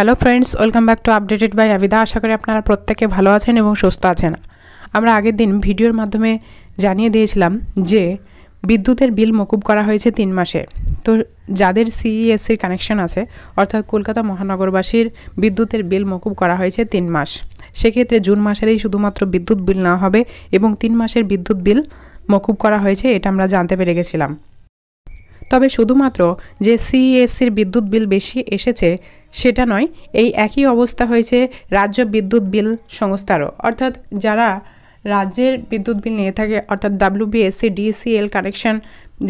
hello friends welcome back to updated by Abida আশা করি আপনারা প্রত্যেকে ভালো আছেন এবং সুস্থ আছেন আমরা আগের দিন ভিডিওর মাধ্যমে জানিয়ে দিয়েছিলাম যে বিদ্যুতের বিল মকুব করা হয়েছে তিন মাসে তো যাদের সিইএসসির e e কানেকশন আছে অর্থাৎ কলকাতা মহানগরবাসীর বিদ্যুতের বিল মকুব করা হয়েছে তিন মাস সেক্ষেত্রে জুন মাসেরই শুধুমাত্র বিদ্যুৎ বিল না হবে এবং তিন মাসের বিদ্যুৎ বিল মকুব করা হয়েছে এটা আমরা জানতে পেরে গেছিলাম তবে শুধুমাত্র যে সিইএসসির e বিদ্যুৎ বিল বেশি এসেছে সেটা নয় এই একই অবস্থা হয়েছে রাজ্য বিদ্যুৎ বিল সংস্থারও অর্থাৎ যারা রাজ্যের বিদ্যুৎ বিল নিয়ে থাকে অর্থাৎ ডাব্লিউবিএসসি ডিসিএল কানেকশন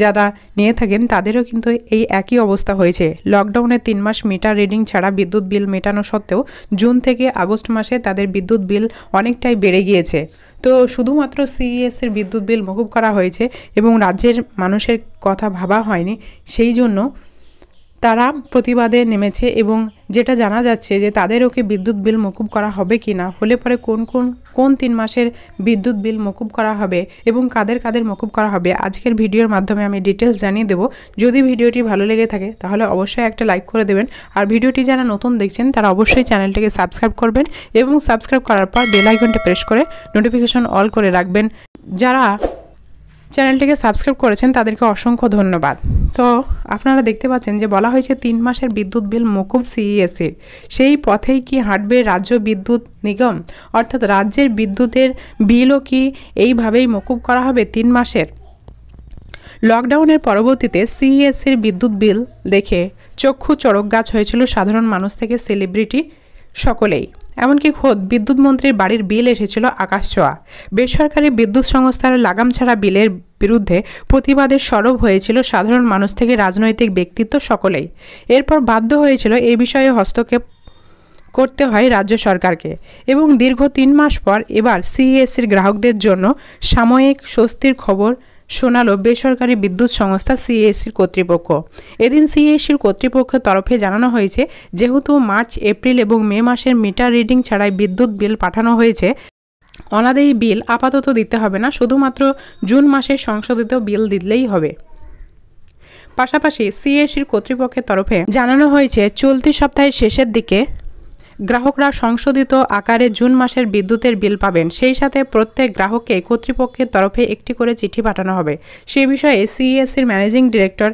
যারা নিয়ে থাকেন তাদেরও কিন্তু এই একই অবস্থা হয়েছে লকডাউনে তিন মাস মিটার রিডিং ছাড়া বিদ্যুৎ বিল মেটানো সত্ত্বেও জুন থেকে আগস্ট মাসে তাদের বিদ্যুৎ বিল অনেকটাই বেড়ে গিয়েছে তো শুধুমাত্র সিইএসের e বিদ্যুৎ বিল মকুব করা হয়েছে এবং রাজ্যের মানুষের কথা ভাবা হয়নি সেই জন্য তারা প্রতিবাদে নেমেছে এবং যেটা জানা যাচ্ছে যে তাদের ওকে বিদ্যুৎ বিল মকুব করা হবে কি না হলে পরে কোন কোন কোন তিন মাসের বিদ্যুৎ বিল মকুব করা হবে এবং কাদের কাদের মকুব করা হবে আজকের ভিডিওর মাধ্যমে আমি ডিটেলস জানিয়ে দেব যদি ভিডিওটি ভালো লেগে থাকে তাহলে অবশ্যই একটা লাইক করে দেবেন আর ভিডিওটি যারা নতুন দেখছেন তারা অবশ্যই চ্যানেলটিকে সাবস্ক্রাইব করবেন এবং সাবস্ক্রাইব করার পর বেল প্রেস করে নোটিফিকেশন অল করে রাখবেন যারা চ্যানেলটিকে সাবস্ক্রাইব করেছেন তাদেরকে অসংখ্য ধন্যবাদ তো আপনারা দেখতে পাচ্ছেন যে বলা হয়েছে তিন মাসের বিদ্যুৎ বিল মকুব সিইএসির সেই পথেই কি হাঁটবে রাজ্য বিদ্যুৎ নিগম অর্থাৎ রাজ্যের বিদ্যুতের বিলও কি এইভাবেই মকুব করা হবে তিন মাসের লকডাউনের পরবর্তীতে সিইএসির বিদ্যুৎ বিল দেখে চক্ষু চড়ক গাছ হয়েছিল সাধারণ মানুষ থেকে সেলিব্রিটি সকলেই এমনকি খোদ বিদ্যুৎ মন্ত্রীর বাড়ির বিল এসেছিল আকাশ ছোঁয়া বেসরকারি বিদ্যুৎ সংস্থার লাগাম ছাড়া বিলের বিরুদ্ধে প্রতিবাদের সরব হয়েছিল সাধারণ মানুষ থেকে রাজনৈতিক ব্যক্তিত্ব সকলেই এরপর বাধ্য হয়েছিল এই বিষয়ে হস্তক্ষেপ করতে হয় রাজ্য সরকারকে এবং দীর্ঘ তিন মাস পর এবার সিএসসির গ্রাহকদের জন্য সাময়িক স্বস্তির খবর শোনালো বেসরকারি বিদ্যুৎ সংস্থা সিএসির কর্তৃপক্ষ এদিন সিএসির কর্তৃপক্ষের তরফে জানানো হয়েছে যেহেতু মার্চ এপ্রিল এবং মে মাসের মিটার রিডিং ছাড়াই বিদ্যুৎ বিল পাঠানো হয়েছে অনাদের বিল আপাতত দিতে হবে না শুধুমাত্র জুন মাসে সংশোধিত বিল দিলেই হবে পাশাপাশি সিএসির কর্তৃপক্ষের তরফে জানানো হয়েছে চলতি সপ্তাহের শেষের দিকে গ্রাহকরা সংশোধিত আকারে জুন মাসের বিদ্যুতের বিল পাবেন সেই সাথে প্রত্যেক গ্রাহককে কর্তৃপক্ষের তরফে একটি করে চিঠি পাঠানো হবে সে বিষয়ে সিইএসসির ম্যানেজিং ডিরেক্টর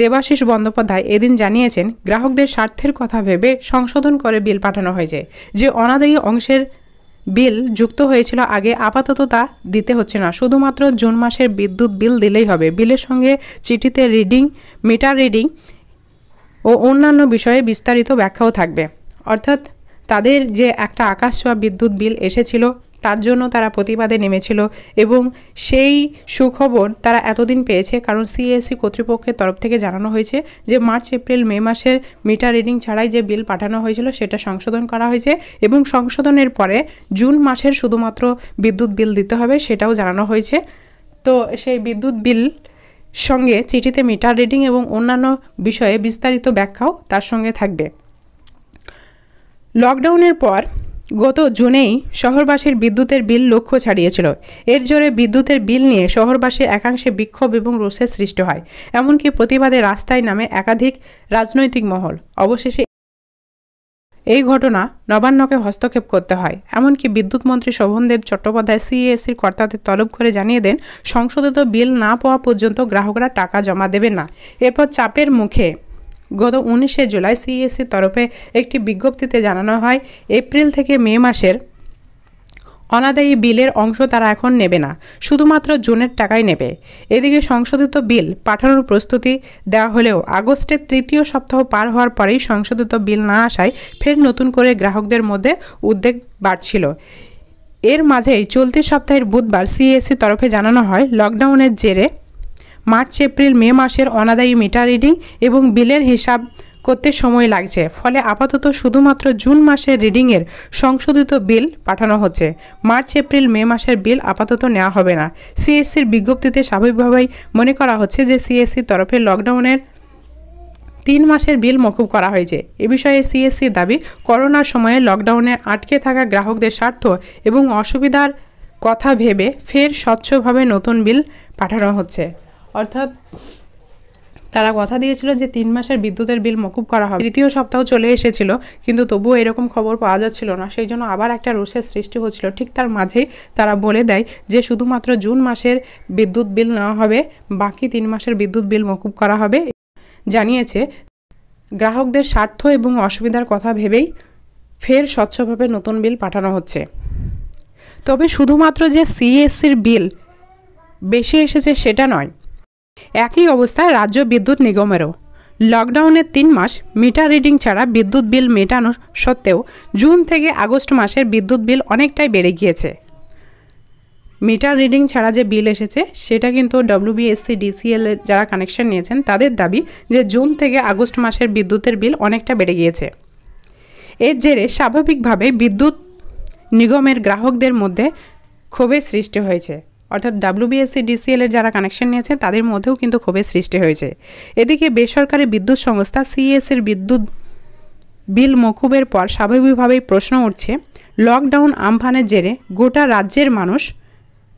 দেবাশিস বন্দ্যোপাধ্যায় এদিন জানিয়েছেন গ্রাহকদের স্বার্থের কথা ভেবে সংশোধন করে বিল পাঠানো হয়েছে যে অনাদায়ী অংশের বিল যুক্ত হয়েছিল আগে আপাতত তা দিতে হচ্ছে না শুধুমাত্র জুন মাসের বিদ্যুৎ বিল দিলেই হবে বিলের সঙ্গে চিঠিতে রিডিং মিটার রিডিং ও অন্যান্য বিষয়ে বিস্তারিত ব্যাখ্যাও থাকবে অর্থাৎ তাদের যে একটা আকাশ ছোঁয়া বিদ্যুৎ বিল এসেছিল তার জন্য তারা প্রতিবাদে নেমেছিল এবং সেই সুখবর তারা এতদিন পেয়েছে কারণ সিএসসি কর্তৃপক্ষের তরফ থেকে জানানো হয়েছে যে মার্চ এপ্রিল মে মাসের মিটার রিডিং ছাড়াই যে বিল পাঠানো হয়েছিল সেটা সংশোধন করা হয়েছে এবং সংশোধনের পরে জুন মাসের শুধুমাত্র বিদ্যুৎ বিল দিতে হবে সেটাও জানানো হয়েছে তো সেই বিদ্যুৎ বিল সঙ্গে চিঠিতে মিটার রিডিং এবং অন্যান্য বিষয়ে বিস্তারিত ব্যাখ্যাও তার সঙ্গে থাকবে লকডাউনের পর গত জুনেই শহরবাসীর বিদ্যুতের বিল লক্ষ্য ছাড়িয়েছিল এর জোরে বিদ্যুতের বিল নিয়ে শহরবাসী একাংশে বিক্ষোভ এবং রোষের সৃষ্টি হয় এমনকি প্রতিবাদে রাস্তায় নামে একাধিক রাজনৈতিক মহল অবশেষে এই ঘটনা নবান্নকে হস্তক্ষেপ করতে হয় এমনকি বিদ্যুৎ মন্ত্রী শোভনদেব চট্টোপাধ্যায় সিএসির কর্তাদের তলব করে জানিয়ে দেন সংশোধিত বিল না পাওয়া পর্যন্ত গ্রাহকরা টাকা জমা দেবে না এরপর চাপের মুখে গত উনিশে জুলাই সিএসসির তরফে একটি বিজ্ঞপ্তিতে জানানো হয় এপ্রিল থেকে মে মাসের অনাদায়ী বিলের অংশ তারা এখন নেবে না শুধুমাত্র জুনের টাকায় নেবে এদিকে সংশোধিত বিল পাঠানোর প্রস্তুতি দেওয়া হলেও আগস্টের তৃতীয় সপ্তাহ পার হওয়ার পরেই সংশোধিত বিল না আসায় ফের নতুন করে গ্রাহকদের মধ্যে উদ্বেগ বাড়ছিল এর মাঝেই চলতি সপ্তাহের বুধবার সিএসসি তরফে জানানো হয় লকডাউনের জেরে মার্চ এপ্রিল মে মাসের অনাদায়ী মিটার রিডিং এবং বিলের হিসাব করতে সময় লাগছে ফলে আপাতত শুধুমাত্র জুন মাসের রিডিংয়ের সংশোধিত বিল পাঠানো হচ্ছে মার্চ এপ্রিল মে মাসের বিল আপাতত নেওয়া হবে না সিএসসির বিজ্ঞপ্তিতে স্বাভাবিকভাবেই মনে করা হচ্ছে যে সিএসসির তরফে লকডাউনের তিন মাসের বিল মকুব করা হয়েছে এ বিষয়ে সিএসসি দাবি করোনার সময়ে লকডাউনে আটকে থাকা গ্রাহকদের স্বার্থ এবং অসুবিধার কথা ভেবে ফের স্বচ্ছভাবে নতুন বিল পাঠানো হচ্ছে অর্থাৎ তারা কথা দিয়েছিল যে তিন মাসের বিদ্যুতের বিল মকুব করা হবে তৃতীয় সপ্তাহ চলে এসেছিল কিন্তু তবুও এরকম খবর পাওয়া যাচ্ছিল না সেই জন্য আবার একটা রোষের সৃষ্টি হচ্ছিল ঠিক তার মাঝেই তারা বলে দেয় যে শুধুমাত্র জুন মাসের বিদ্যুৎ বিল নেওয়া হবে বাকি তিন মাসের বিদ্যুৎ বিল মকুব করা হবে জানিয়েছে গ্রাহকদের স্বার্থ এবং অসুবিধার কথা ভেবেই ফের স্বচ্ছভাবে নতুন বিল পাঠানো হচ্ছে তবে শুধুমাত্র যে সিএসসির বিল বেশি এসেছে সেটা নয় একই অবস্থা রাজ্য বিদ্যুৎ নিগমেরও লকডাউনের তিন মাস মিটার রিডিং ছাড়া বিদ্যুৎ বিল মেটানো সত্ত্বেও জুন থেকে আগস্ট মাসের বিদ্যুৎ বিল অনেকটাই বেড়ে গিয়েছে মিটার রিডিং ছাড়া যে বিল এসেছে সেটা কিন্তু ডব্লিউবিএসসি ডিসিএল যারা কানেকশন নিয়েছেন তাদের দাবি যে জুন থেকে আগস্ট মাসের বিদ্যুতের বিল অনেকটা বেড়ে গিয়েছে এর জেরে স্বাভাবিকভাবে বিদ্যুৎ নিগমের গ্রাহকদের মধ্যে ক্ষোভের সৃষ্টি হয়েছে অর্থাৎ ডাব্লিউবিএসসি এর যারা কানেকশন নিয়েছে তাদের মধ্যেও কিন্তু ক্ষোভের সৃষ্টি হয়েছে এদিকে বেসরকারি বিদ্যুৎ সংস্থা e এর বিদ্যুৎ বিল মকুবের পর স্বাভাবিকভাবেই প্রশ্ন উঠছে লকডাউন আমফানের জেরে গোটা রাজ্যের মানুষ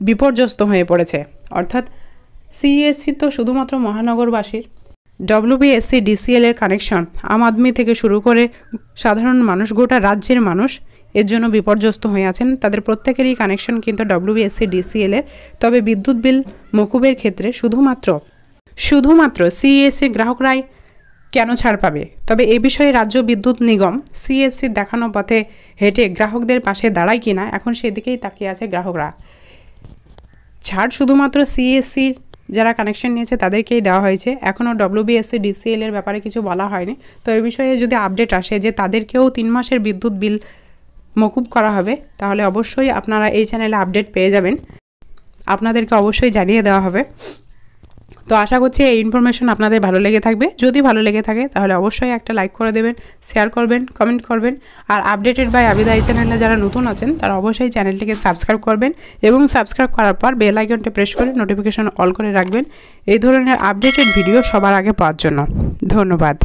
বিপর্যস্ত হয়ে পড়েছে অর্থাৎ সিএসসি e e তো শুধুমাত্র মহানগরবাসীর ডব্লিউবিএসসি ডিসিএলের কানেকশন আম আদমি থেকে শুরু করে সাধারণ মানুষ গোটা রাজ্যের মানুষ এর জন্য বিপর্যস্ত হয়ে আছেন তাদের প্রত্যেকেরই কানেকশন কিন্তু ডব্লিউবিএসসি ডিসিএল এর তবে বিদ্যুৎ বিল মকুবের ক্ষেত্রে শুধুমাত্র শুধুমাত্র সিএসসি গ্রাহকরাই কেন ছাড় পাবে তবে এ বিষয়ে রাজ্য বিদ্যুৎ নিগম সিএসসি দেখানো পথে হেঁটে গ্রাহকদের পাশে দাঁড়ায় কিনা এখন সেদিকেই তাকিয়ে আছে গ্রাহকরা ছাড় শুধুমাত্র সিএসসির যারা কানেকশন নিয়েছে তাদেরকেই দেওয়া হয়েছে এখনও ডব্লিউবিএসসি ডিসিএল এর ব্যাপারে কিছু বলা হয়নি তো এ বিষয়ে যদি আপডেট আসে যে তাদেরকেও তিন মাসের বিদ্যুৎ বিল মকুব করা হবে তাহলে অবশ্যই আপনারা এই চ্যানেলে আপডেট পেয়ে যাবেন আপনাদেরকে অবশ্যই জানিয়ে দেওয়া হবে তো আশা করছি এই ইনফরমেশন আপনাদের ভালো লেগে থাকবে যদি ভালো লেগে থাকে তাহলে অবশ্যই একটা লাইক করে দেবেন শেয়ার করবেন কমেন্ট করবেন আর আপডেটেড বাই আবিদা এই চ্যানেলে যারা নতুন আছেন তারা অবশ্যই চ্যানেলটিকে সাবস্ক্রাইব করবেন এবং সাবস্ক্রাইব করার পর বেল আইকনটি প্রেস করে নোটিফিকেশন অল করে রাখবেন এই ধরনের আপডেটেড ভিডিও সবার আগে পাওয়ার জন্য ধন্যবাদ